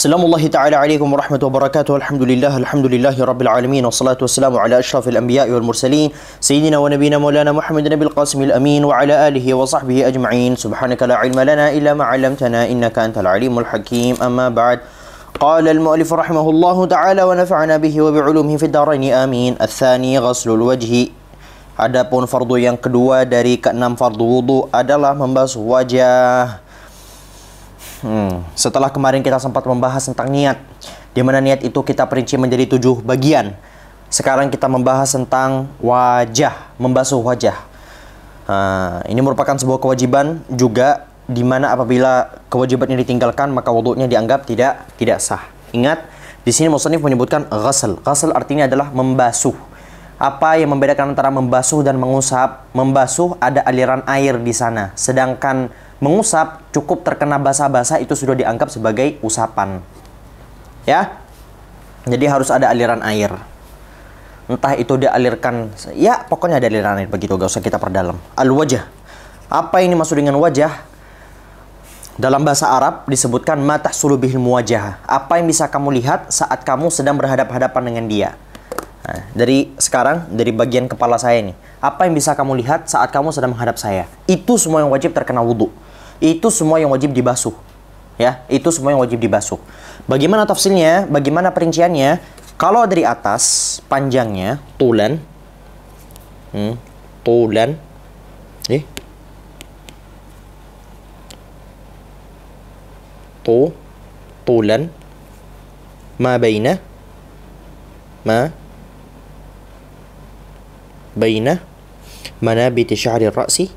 سلام الله تعالى عليكم ورحمة وبركاته الحمد لله الحمد لله رب العالمين والصلاة والسلام على أشرف الأنبياء والمرسلين سيدنا ونبينا مولانا محمد نبي القاسم الأمين وعلى آله وصحبه أجمعين سبحانك لا علم لنا إلا ما علمتنا إنك أنت العليم الحكيم أما بعد قال المؤلف رحمه الله تعالى ونفعنا به وبعلومه في الدارين آمين الثاني غسل الوجه Adapun fardu yang kedua dari keenam fardu wudhu adalah membasuh wajah. Hmm. Setelah kemarin kita sempat membahas tentang niat, di mana niat itu kita perinci menjadi tujuh bagian. Sekarang kita membahas tentang wajah, membasuh wajah. Nah, ini merupakan sebuah kewajiban juga di mana apabila kewajiban ini ditinggalkan maka wudhunya dianggap tidak tidak sah. Ingat, di sini musannif menyebutkan ghasl. Ghasl artinya adalah membasuh. Apa yang membedakan antara membasuh dan mengusap? Membasuh ada aliran air di sana, sedangkan Mengusap cukup terkena basah-basah itu sudah dianggap sebagai usapan. Ya. Jadi harus ada aliran air. Entah itu dialirkan, ya pokoknya ada aliran air begitu, gak usah kita perdalam. Al-wajah. Apa ini maksud dengan wajah? Dalam bahasa Arab disebutkan mata sulubihil muwajah. Apa yang bisa kamu lihat saat kamu sedang berhadap-hadapan dengan dia? Nah, dari sekarang, dari bagian kepala saya ini, apa yang bisa kamu lihat saat kamu sedang menghadap saya? Itu semua yang wajib terkena wudhu itu semua yang wajib dibasuh. Ya, itu semua yang wajib dibasuh. Bagaimana tafsirnya, Bagaimana perinciannya? Kalau dari atas panjangnya tulen, hmm, tulen. eh tu tulen, ma baina ma baina manabiti syahril ra'si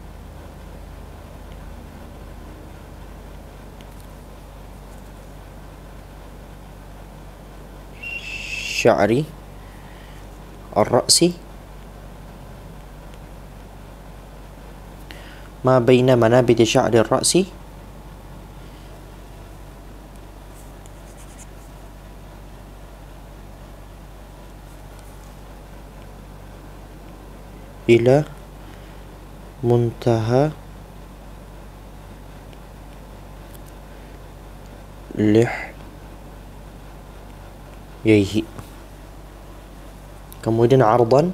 شعري الرأسي ما بين منابت شعر الرأس إلى منتهى لحيه kemudian arban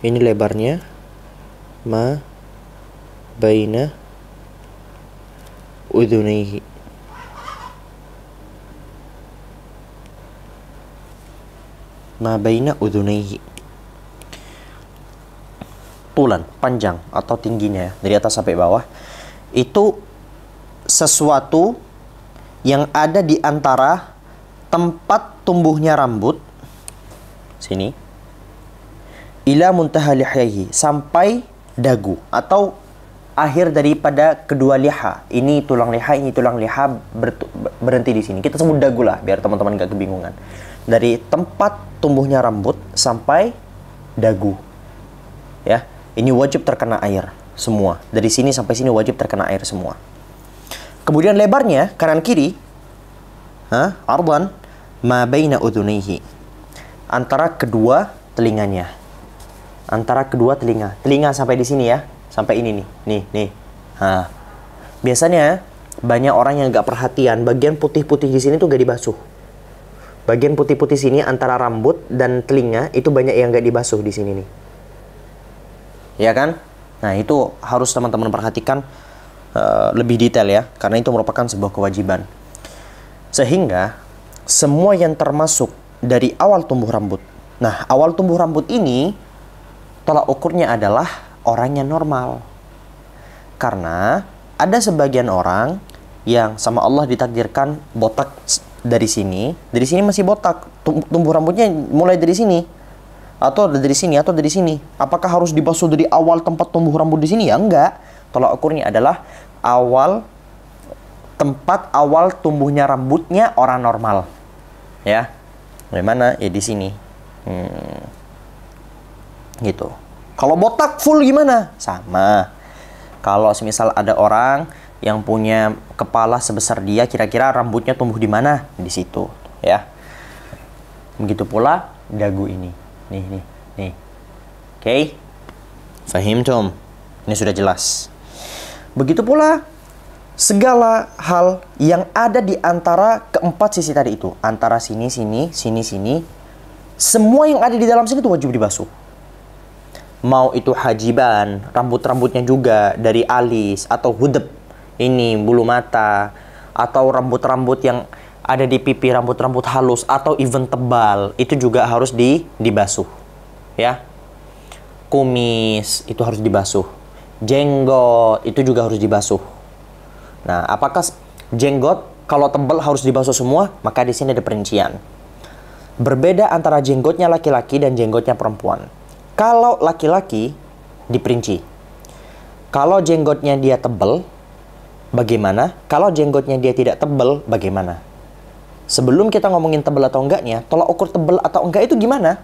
ini lebarnya ma baina udhunaihi ma baina udhunaihi tulan panjang atau tingginya ya, dari atas sampai bawah itu sesuatu yang ada di antara tempat tumbuhnya rambut sini ila muntaha lihyaihi sampai dagu atau akhir daripada kedua liha. Ini tulang liha, ini tulang liha ber, berhenti di sini. Kita sebut dagu lah biar teman-teman gak kebingungan. Dari tempat tumbuhnya rambut sampai dagu. Ya, ini wajib terkena air semua. Dari sini sampai sini wajib terkena air semua. Kemudian lebarnya kanan kiri. Hah? arban ma baina antara kedua telinganya antara kedua telinga telinga sampai di sini ya sampai ini nih nih nih ha. biasanya banyak orang yang gak perhatian bagian putih-putih di sini tuh gak dibasuh bagian putih-putih sini antara rambut dan telinga itu banyak yang gak dibasuh di sini nih ya kan nah itu harus teman-teman perhatikan uh, lebih detail ya karena itu merupakan sebuah kewajiban sehingga semua yang termasuk dari awal tumbuh rambut. Nah, awal tumbuh rambut ini tolak ukurnya adalah orangnya normal. Karena ada sebagian orang yang sama Allah ditakdirkan botak dari sini, dari sini masih botak, tumbuh rambutnya mulai dari sini, atau dari sini atau dari sini. Apakah harus dibasuh dari awal tempat tumbuh rambut di sini? Ya enggak. Tolak ukurnya adalah awal tempat awal tumbuhnya rambutnya orang normal ya dari mana ya di sini hmm. gitu kalau botak full gimana sama kalau semisal ada orang yang punya kepala sebesar dia kira-kira rambutnya tumbuh di mana di situ ya begitu pula dagu ini nih nih nih oke okay. fahim tom ini sudah jelas begitu pula segala hal yang ada di antara keempat sisi tadi itu, antara sini, sini, sini, sini, semua yang ada di dalam sini itu wajib dibasuh. Mau itu hajiban, rambut-rambutnya juga dari alis atau hudep ini bulu mata, atau rambut-rambut yang ada di pipi, rambut-rambut halus atau even tebal, itu juga harus di dibasuh. Ya. Kumis itu harus dibasuh. Jenggot itu juga harus dibasuh Nah, apakah jenggot kalau tebal harus dibasuh semua? Maka di sini ada perincian. Berbeda antara jenggotnya laki-laki dan jenggotnya perempuan. Kalau laki-laki diperinci. Kalau jenggotnya dia tebal, bagaimana? Kalau jenggotnya dia tidak tebal, bagaimana? Sebelum kita ngomongin tebal atau enggaknya, tolak ukur tebal atau enggak itu gimana?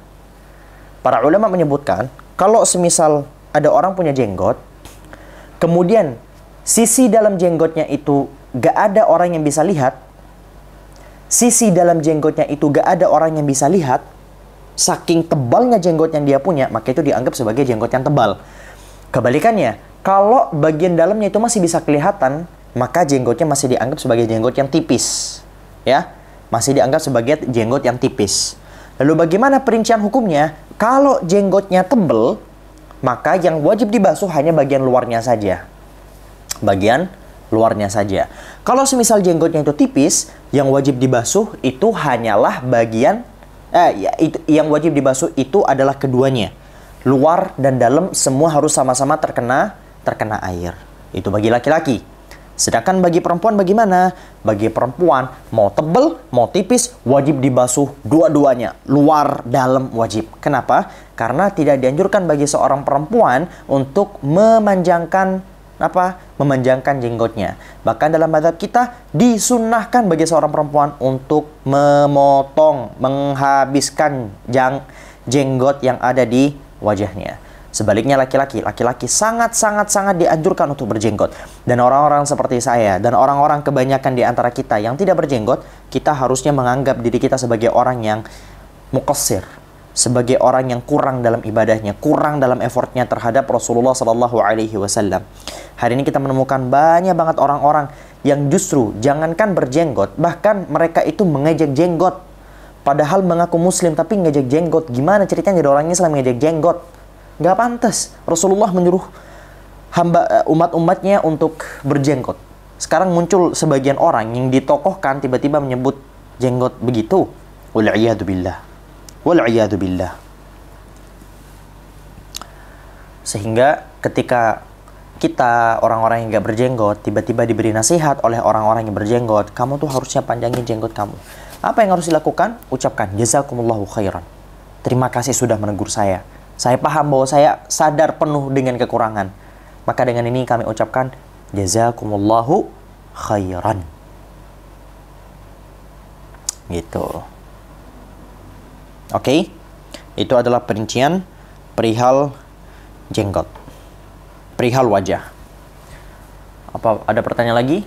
Para ulama menyebutkan, kalau semisal ada orang punya jenggot, kemudian sisi dalam jenggotnya itu gak ada orang yang bisa lihat, sisi dalam jenggotnya itu gak ada orang yang bisa lihat, saking tebalnya jenggot yang dia punya, maka itu dianggap sebagai jenggot yang tebal. Kebalikannya, kalau bagian dalamnya itu masih bisa kelihatan, maka jenggotnya masih dianggap sebagai jenggot yang tipis. Ya, masih dianggap sebagai jenggot yang tipis. Lalu bagaimana perincian hukumnya? Kalau jenggotnya tebal, maka yang wajib dibasuh hanya bagian luarnya saja bagian luarnya saja. Kalau semisal jenggotnya itu tipis, yang wajib dibasuh itu hanyalah bagian eh ya itu, yang wajib dibasuh itu adalah keduanya. Luar dan dalam semua harus sama-sama terkena terkena air. Itu bagi laki-laki. Sedangkan bagi perempuan bagaimana? Bagi perempuan mau tebel, mau tipis, wajib dibasuh dua-duanya. Luar, dalam, wajib. Kenapa? Karena tidak dianjurkan bagi seorang perempuan untuk memanjangkan apa memanjangkan jenggotnya. Bahkan dalam madhab kita disunahkan bagi seorang perempuan untuk memotong, menghabiskan jang, jenggot yang ada di wajahnya. Sebaliknya laki-laki, laki-laki sangat-sangat-sangat dianjurkan untuk berjenggot. Dan orang-orang seperti saya dan orang-orang kebanyakan di antara kita yang tidak berjenggot, kita harusnya menganggap diri kita sebagai orang yang mukosir, sebagai orang yang kurang dalam ibadahnya, kurang dalam effortnya terhadap Rasulullah Sallallahu Alaihi Wasallam. Hari ini kita menemukan banyak banget orang-orang yang justru jangankan berjenggot, bahkan mereka itu mengejek jenggot. Padahal mengaku Muslim tapi mengejek jenggot. Gimana ceritanya ada orang Islam ngejek jenggot? Gak pantas. Rasulullah menyuruh hamba eh, umat-umatnya untuk berjenggot. Sekarang muncul sebagian orang yang ditokohkan tiba-tiba menyebut jenggot begitu. Wal billah wal billah sehingga ketika kita orang-orang yang gak berjenggot tiba-tiba diberi nasihat oleh orang-orang yang berjenggot kamu tuh harusnya panjangin jenggot kamu apa yang harus dilakukan ucapkan jazakumullahu khairan terima kasih sudah menegur saya saya paham bahwa saya sadar penuh dengan kekurangan maka dengan ini kami ucapkan jazakumullahu khairan gitu Oke, okay? itu adalah perincian perihal jenggot, perihal wajah. Apa ada pertanyaan lagi?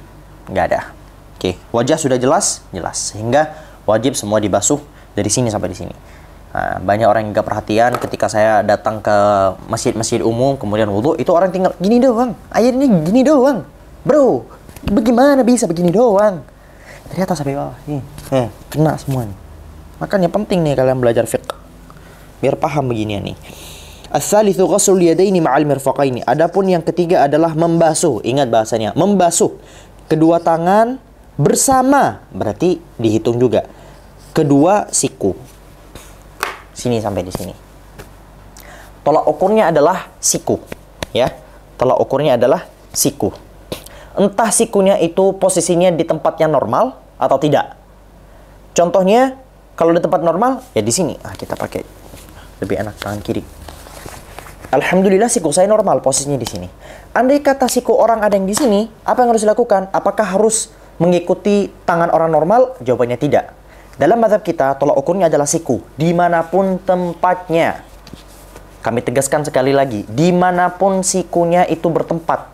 Nggak ada. Oke, okay. wajah sudah jelas, jelas. Sehingga wajib semua dibasuh dari sini sampai di sini. Nah, banyak orang yang gak perhatian ketika saya datang ke masjid-masjid umum kemudian wudhu itu orang tinggal gini doang airnya gini doang bro bagaimana bisa begini doang dari sampai bawah ini eh, kena semua Makanya penting nih kalian belajar fiqh. Biar paham begini beginian nih. As-salithu ini yadaini ma'al mirfaqaini. Adapun yang ketiga adalah membasuh. Ingat bahasanya, membasuh kedua tangan bersama. Berarti dihitung juga. Kedua siku. Sini sampai di sini. Tolak ukurnya adalah siku, ya. Tolak ukurnya adalah siku. Entah sikunya itu posisinya di tempat yang normal atau tidak. Contohnya kalau di tempat normal, ya di sini. Ah, kita pakai lebih enak tangan kiri. Alhamdulillah siku saya normal posisinya di sini. Andai kata siku orang ada yang di sini, apa yang harus dilakukan? Apakah harus mengikuti tangan orang normal? Jawabannya tidak. Dalam mazhab kita, tolak ukurnya adalah siku, dimanapun tempatnya. Kami tegaskan sekali lagi, dimanapun sikunya itu bertempat.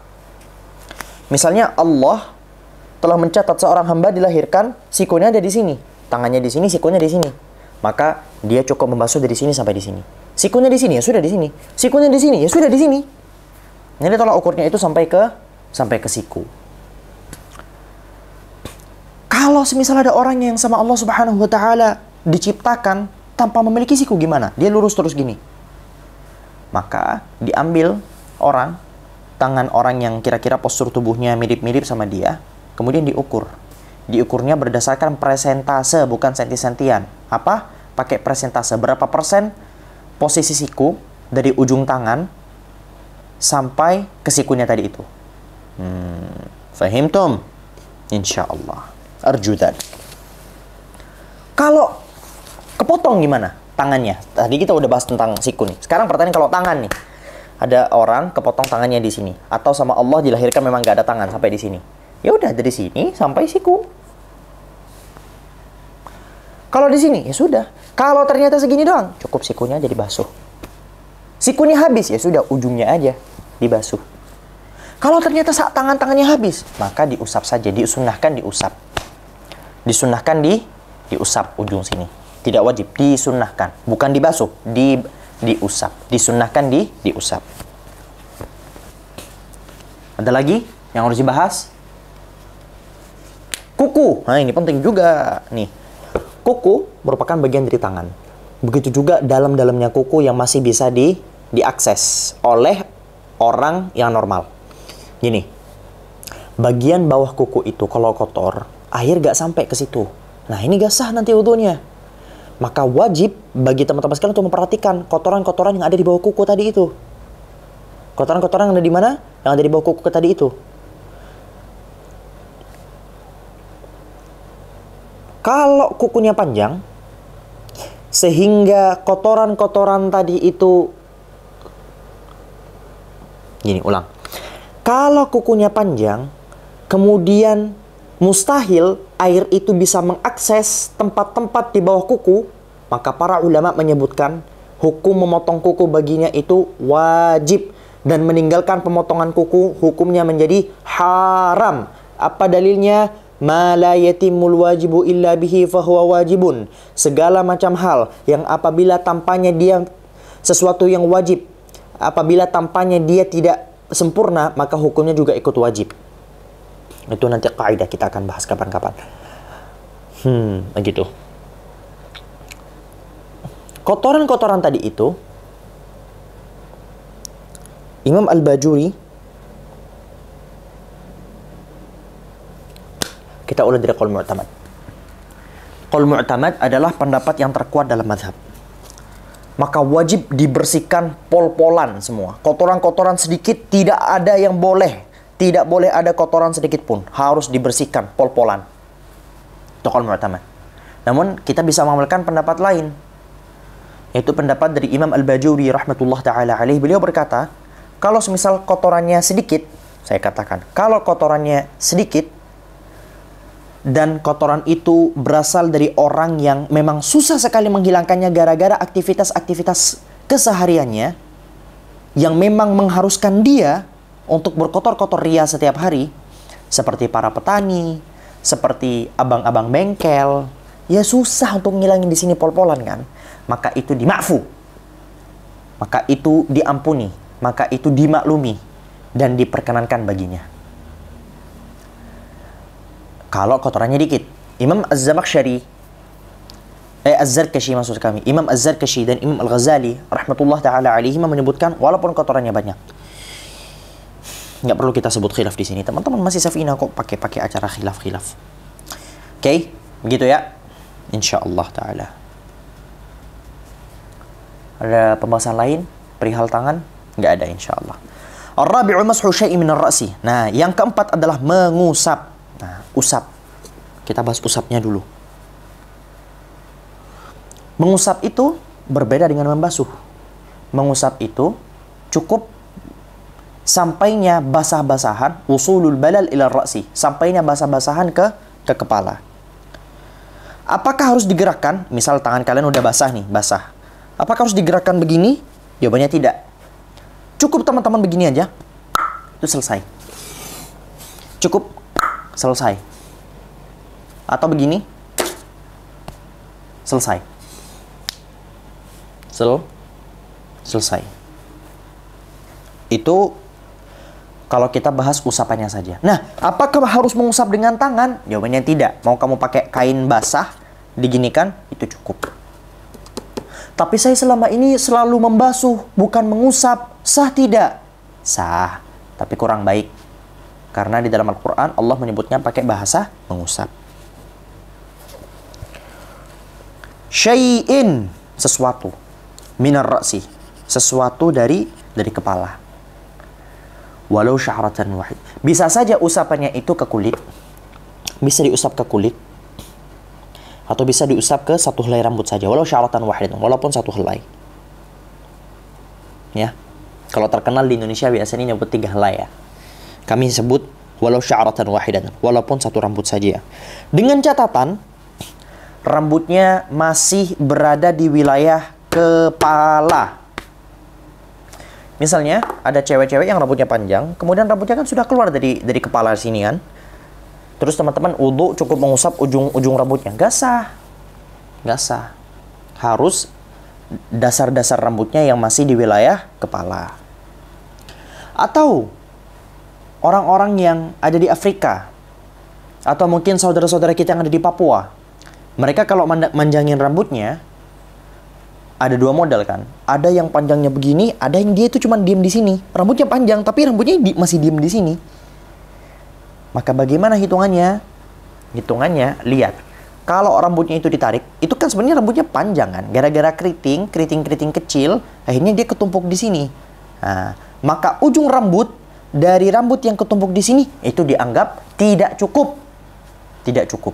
Misalnya Allah telah mencatat seorang hamba dilahirkan, sikunya ada di sini tangannya di sini, sikunya di sini. Maka dia cukup membasuh dari sini sampai di sini. Sikunya di sini ya sudah di sini. Sikunya di sini ya sudah di sini. Jadi tolak ukurnya itu sampai ke sampai ke siku. Kalau semisal ada orang yang sama Allah Subhanahu wa taala diciptakan tanpa memiliki siku gimana? Dia lurus terus gini. Maka diambil orang tangan orang yang kira-kira postur tubuhnya mirip-mirip sama dia, kemudian diukur diukurnya berdasarkan presentase bukan senti-sentian. Apa? Pakai presentase. Berapa persen posisi siku dari ujung tangan sampai ke sikunya tadi itu. Hmm, tum? insya allah Arjudan. Kalau kepotong gimana? Tangannya. Tadi kita udah bahas tentang siku nih. Sekarang pertanyaan kalau tangan nih. Ada orang kepotong tangannya di sini. Atau sama Allah dilahirkan memang gak ada tangan sampai di sini Ya udah dari sini sampai siku. Kalau di sini ya sudah. Kalau ternyata segini doang, cukup sikunya jadi basuh. Sikunya habis ya sudah ujungnya aja dibasuh. Kalau ternyata saat tangan-tangannya habis, maka diusap saja, disunahkan diusap. Disunahkan di diusap ujung sini. Tidak wajib disunahkan, bukan dibasuh, di diusap. Disunahkan di diusap. Ada lagi yang harus dibahas? Kuku, nah ini penting juga nih. Kuku merupakan bagian dari tangan. Begitu juga dalam-dalamnya kuku yang masih bisa di diakses oleh orang yang normal. Gini, bagian bawah kuku itu kalau kotor, air gak sampai ke situ. Nah ini gak sah nanti wudhunya. Maka wajib bagi teman-teman sekalian untuk memperhatikan kotoran-kotoran yang ada di bawah kuku tadi itu. Kotoran-kotoran yang ada di mana? Yang ada di bawah kuku tadi itu Kalau kukunya panjang, sehingga kotoran-kotoran tadi itu gini ulang kalau kukunya panjang kemudian mustahil air itu bisa mengakses tempat-tempat di bawah kuku maka para ulama menyebutkan hukum memotong kuku baginya itu wajib dan meninggalkan pemotongan kuku hukumnya menjadi haram apa dalilnya Ma la yatimul wajibu illa bihi fahuwa wajibun. Segala macam hal yang apabila tampaknya dia sesuatu yang wajib, apabila tampaknya dia tidak sempurna, maka hukumnya juga ikut wajib. Itu nanti kaidah kita akan bahas kapan-kapan. Hmm, begitu. Kotoran-kotoran tadi itu Imam Al-Bajuri Kita ulas dari qaul mu'tamad. Qaul mu'tamad adalah pendapat yang terkuat dalam mazhab. Maka wajib dibersihkan pol-polan semua. Kotoran-kotoran sedikit tidak ada yang boleh. Tidak boleh ada kotoran sedikit pun. Harus dibersihkan pol-polan. Itu qaul mu'tamad. Namun kita bisa mengamalkan pendapat lain yaitu pendapat dari Imam Al-Bajuri rahmatullah taala alaih beliau berkata kalau semisal kotorannya sedikit saya katakan kalau kotorannya sedikit dan kotoran itu berasal dari orang yang memang susah sekali menghilangkannya gara-gara aktivitas-aktivitas kesehariannya yang memang mengharuskan dia untuk berkotor-kotor ria setiap hari seperti para petani, seperti abang-abang bengkel, ya susah untuk ngilangin di sini pol-polan kan. Maka itu dimakfu. Maka itu diampuni, maka itu dimaklumi dan diperkenankan baginya kalau kotorannya dikit. Imam Az-Zamakhsyari eh Az-Zarkashi maksud kami. Imam Az-Zarkashi dan Imam Al-Ghazali rahmatullah taala alaihi menyebutkan walaupun kotorannya banyak. Nggak perlu kita sebut khilaf di sini. Teman-teman masih Safina kok pakai-pakai acara khilaf-khilaf. Oke, okay? begitu ya. Insyaallah taala. Ada pembahasan lain perihal tangan? Nggak ada insyaallah. Ar-rabi'u mashu min Nah, yang keempat adalah mengusap usap. Kita bahas usapnya dulu. Mengusap itu berbeda dengan membasuh. Mengusap itu cukup sampainya basah-basahan usulul balal ila ra'si, sampainya basah-basahan ke ke kepala. Apakah harus digerakkan? Misal tangan kalian udah basah nih, basah. Apakah harus digerakkan begini? Jawabannya tidak. Cukup teman-teman begini aja. Itu selesai. Cukup selesai. Atau begini, selesai. Sel, selesai. Itu kalau kita bahas usapannya saja. Nah, apakah harus mengusap dengan tangan? Jawabannya tidak. Mau kamu pakai kain basah, diginikan, itu cukup. Tapi saya selama ini selalu membasuh, bukan mengusap. Sah tidak? Sah, tapi kurang baik. Karena di dalam Al-Quran Allah menyebutnya pakai bahasa mengusap. Syai'in sesuatu minar ra'si sesuatu dari dari kepala. Walau syaratan wahid. Bisa saja usapannya itu ke kulit. Bisa diusap ke kulit. Atau bisa diusap ke satu helai rambut saja. Walau syaratan wahid. Walaupun satu helai. Ya. Kalau terkenal di Indonesia biasanya nyebut tiga helai ya. Kami sebut walau sya'ratan wahidan, walaupun satu rambut saja. Dengan catatan rambutnya masih berada di wilayah kepala. Misalnya ada cewek-cewek yang rambutnya panjang, kemudian rambutnya kan sudah keluar dari dari kepala sini kan. Terus teman-teman wudhu cukup mengusap ujung-ujung rambutnya. Gak sah. Gak sah. Harus dasar-dasar rambutnya yang masih di wilayah kepala. Atau orang-orang yang ada di Afrika atau mungkin saudara-saudara kita yang ada di Papua. Mereka kalau manjangin rambutnya ada dua model kan. Ada yang panjangnya begini, ada yang dia itu cuma diem di sini. Rambutnya panjang tapi rambutnya di, masih diem di sini. Maka bagaimana hitungannya? Hitungannya lihat. Kalau rambutnya itu ditarik, itu kan sebenarnya rambutnya panjang kan. Gara-gara keriting, keriting-keriting kecil, akhirnya dia ketumpuk di sini. Nah, maka ujung rambut dari rambut yang ketumpuk di sini itu dianggap tidak cukup. Tidak cukup.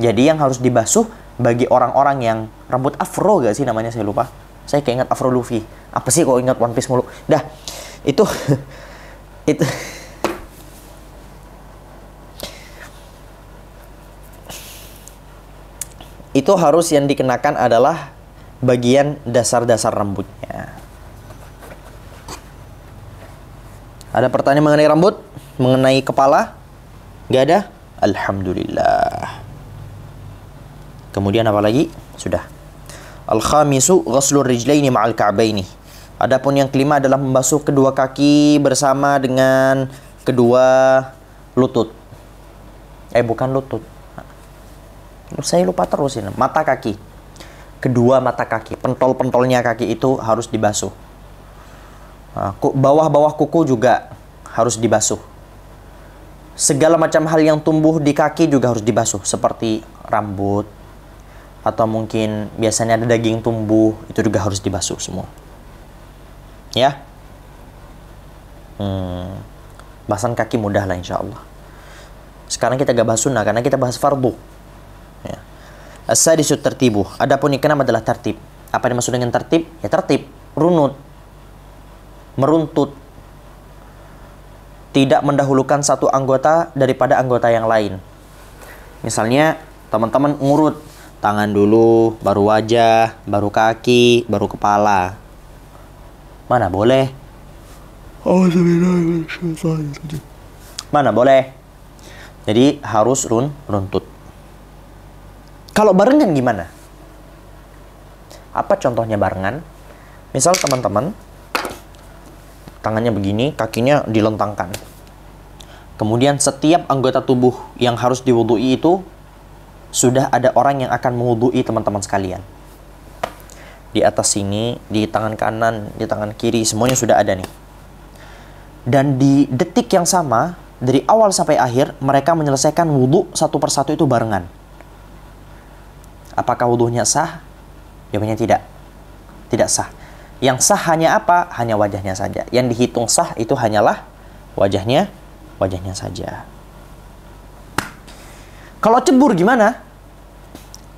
Jadi yang harus dibasuh bagi orang-orang yang rambut afro gak sih namanya saya lupa. Saya keinget afro Luffy. Apa sih kok ingat One Piece mulu? Dah, itu itu itu harus yang dikenakan adalah bagian dasar-dasar rambutnya. Ada pertanyaan mengenai rambut? Mengenai kepala? Gak ada? Alhamdulillah. Kemudian apa lagi? Sudah. Al-khamisu ghaslur rijlaini ma'al ka'baini. Adapun yang kelima adalah membasuh kedua kaki bersama dengan kedua lutut. Eh bukan lutut. Saya lupa terus ini. Mata kaki. Kedua mata kaki, pentol-pentolnya kaki itu harus dibasuh. Ah, bawah-bawah kuku juga harus dibasuh. Segala macam hal yang tumbuh di kaki juga harus dibasuh, seperti rambut atau mungkin biasanya ada daging tumbuh, itu juga harus dibasuh semua. Ya. Hmm. Bahasan kaki mudah lah insya Allah. Sekarang kita gak bahas sunnah karena kita bahas fardu. Ya. disuruh tertibuh. Adapun ikan adalah tertib. Apa yang dimaksud dengan tertib? Ya tertib, runut, meruntut tidak mendahulukan satu anggota daripada anggota yang lain. Misalnya, teman-teman ngurut tangan dulu, baru wajah, baru kaki, baru kepala. Mana boleh? Mana boleh? Jadi harus run runtut. Kalau barengan gimana? Apa contohnya barengan? Misal teman-teman tangannya begini, kakinya dilentangkan. Kemudian setiap anggota tubuh yang harus diwudui itu sudah ada orang yang akan mewudui teman-teman sekalian. Di atas sini, di tangan kanan, di tangan kiri, semuanya sudah ada nih. Dan di detik yang sama, dari awal sampai akhir, mereka menyelesaikan wudhu satu persatu itu barengan. Apakah wudhunya sah? Jawabannya tidak. Tidak sah. Yang sah hanya apa? Hanya wajahnya saja. Yang dihitung sah itu hanyalah wajahnya, wajahnya saja. Kalau cebur gimana?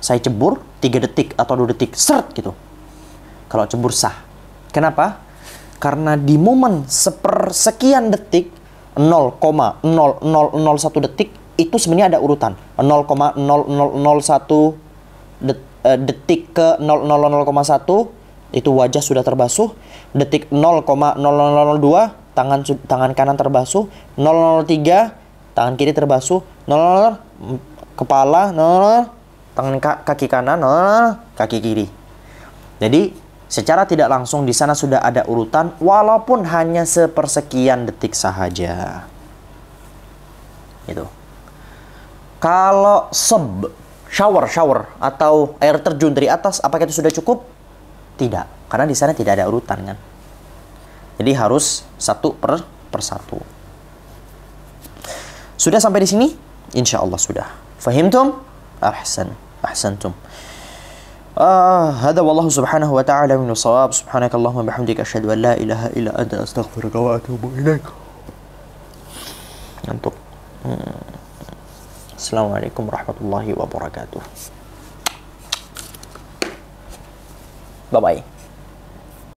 Saya cebur 3 detik atau 2 detik, seret gitu. Kalau cebur sah. Kenapa? Karena di momen sepersekian detik 0,0001 detik itu sebenarnya ada urutan 0,0001 eh, detik ke 0,001 itu wajah sudah terbasuh, detik 0,002 tangan tangan kanan terbasuh, 003 tangan kiri terbasuh, 0 kepala, 0 tangan kaki kanan, 0 kaki kiri. Jadi secara tidak langsung di sana sudah ada urutan walaupun hanya sepersekian detik saja. itu Kalau sub shower shower atau air terjun dari atas apakah itu sudah cukup? Tidak, karena di sana tidak ada urutan kan. Jadi harus satu per per satu. Sudah sampai di sini? Insya Allah sudah. Fahimtum? Ahsan. Ahsantum. آه هذا والله سبحانه وتعالى من الصواب سبحانك اللهم وبحمدك أشهد أن لا إله إلا أنت أستغفرك وأتوب إليك السلام عليكم ورحمة الله وبركاته บ๊ายบาย